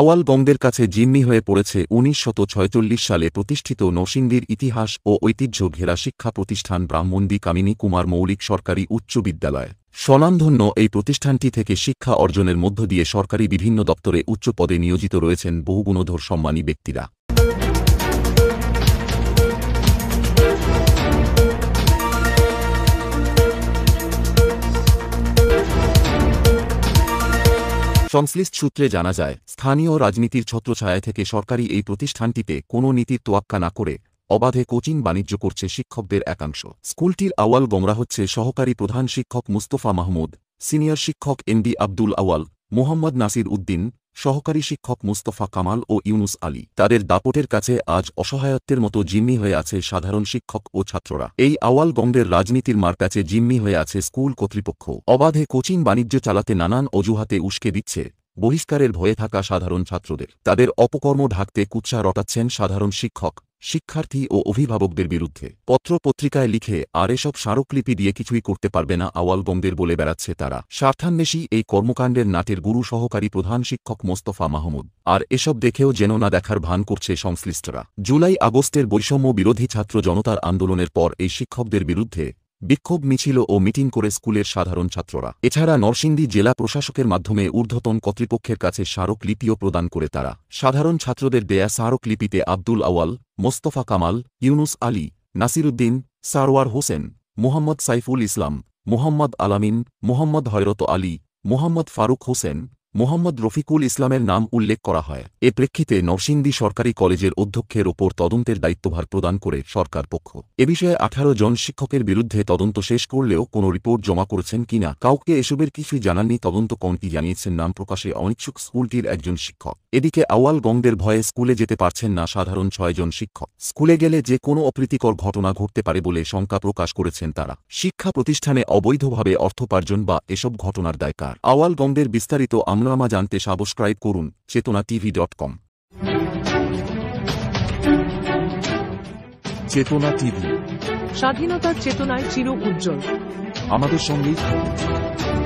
আওয়াল বঙ্গদের কাছে জিম্মি হয়ে পড়েছে উনিশ সালে প্রতিষ্ঠিত নরসিংদীর ইতিহাস ও ঐতিহ্য ঘেরা শিক্ষা প্রতিষ্ঠান ব্রাহ্মণ্ডী কামিনী কুমার মৌলিক সরকারি উচ্চ বিদ্যালয় স্বনামধন্য এই প্রতিষ্ঠানটি থেকে শিক্ষা অর্জনের মধ্য দিয়ে সরকারি বিভিন্ন দপ্তরে উচ্চ পদে নিয়োজিত রয়েছেন বহুগুণধর সম্মানী ব্যক্তিরা সংশ্লিষ্ট সূত্রে জানা যায় স্থানীয় রাজনীতির ছত্রছায়া থেকে সরকারি এই প্রতিষ্ঠানটিতে কোনো নীতির তোয়াক্কা না করে অবাধে কোচিং বাণিজ্য করছে শিক্ষকদের একাংশ স্কুলটির আওয়াল গমরা হচ্ছে সহকারী প্রধান শিক্ষক মুস্তফা মাহমুদ সিনিয়র শিক্ষক এন আব্দুল আওয়াল মোহাম্মদ নাসির উদ্দিন সহকারী শিক্ষক মুস্তফা কামাল ও ইউনুস আলী তাদের দাপটের কাছে আজ অসহায়ত্বের মতো জিম্মি হয়ে আছে সাধারণ শিক্ষক ও ছাত্ররা এই আওয়াল গম্বের রাজনীতির মার কাছে জিম্মি হয়ে আছে স্কুল কর্তৃপক্ষ অবাধে কোচিং বাণিজ্য চালাতে নানান অজুহাতে উস্কে দিচ্ছে বহিষ্কারের ভয়ে থাকা সাধারণ ছাত্রদের তাদের অপকর্ম ঢাকতে কুচ্ছা রটাচ্ছেন সাধারণ শিক্ষক শিক্ষার্থী ও অভিভাবকদের বিরুদ্ধে পত্র পত্রিকায় লিখে আর এসব স্মারকলিপি দিয়ে কিছুই করতে পারবে না আওয়ালগমদের বলে বেড়াচ্ছে তারা স্বার্থান্বেষী এই কর্মকাণ্ডের নাটের গুরু সহকারী প্রধান শিক্ষক মোস্তফা মাহমুদ আর এসব দেখেও যেন না দেখার ভান করছে সংশ্লিষ্টরা জুলাই আগস্টের বৈষম্য বিরোধী ছাত্র জনতার আন্দোলনের পর এই শিক্ষকদের বিরুদ্ধে বিক্ষোভ মিছিল ও মিটিং করে স্কুলের সাধারণ ছাত্ররা এছাড়া নরসিংদী জেলা প্রশাসকের মাধ্যমে ঊর্ধ্বতন কর্তৃপক্ষের কাছে স্মারকলিপিও প্রদান করে তারা সাধারণ ছাত্রদের দেয়া স্মারকলিপিতে আব্দুল আওয়াল মোস্তফা কামাল ইউনুস আলী নাসিরুদ্দিন সারওয়ার হোসেন মোহাম্মদ সাইফুল ইসলাম মোহাম্মদ আলামিন মোহাম্মদ হয়রত আলী মোহাম্মদ ফারুক হোসেন মোহাম্মদ রফিকুল ইসলামের নাম উল্লেখ করা হয় এ প্রেক্ষিতে নরসিংদী সরকারি কলেজের অধ্যক্ষের ওপর তদন্তের দায়িত্বভার প্রদান করে সরকার পক্ষ এ বিষয়ে আঠারো জন শিক্ষকের বিরুদ্ধে তদন্ত শেষ করলেও কোনো রিপোর্ট জমা করেছেন কিনা কাউকে এসবের কিছুই জানাননি তদন্ত কমিটি জানিয়েছেন নাম প্রকাশে অনিচ্ছুক স্কুলটির একজন শিক্ষক এদিকে আওয়ালগঙ্গের ভয়ে স্কুলে যেতে পারছেন না সাধারণ ছয়জন শিক্ষক স্কুলে গেলে যে কোনো অপ্রীতিকর ঘটনা ঘটতে পারে বলে শঙ্কা প্রকাশ করেছেন তারা শিক্ষা প্রতিষ্ঠানে অবৈধভাবে অর্থোপার্জন বা এসব ঘটনার দায়কার আওয়ালগঙ্গের বিস্তারিত আমলামা জানতে সাবস্ক্রাইব করুন চেতনা টিভি ডট কম চেতনা টিভি স্বাধীনতার চেতনায় চির উজ্জ্বল আমাদের সঙ্গেই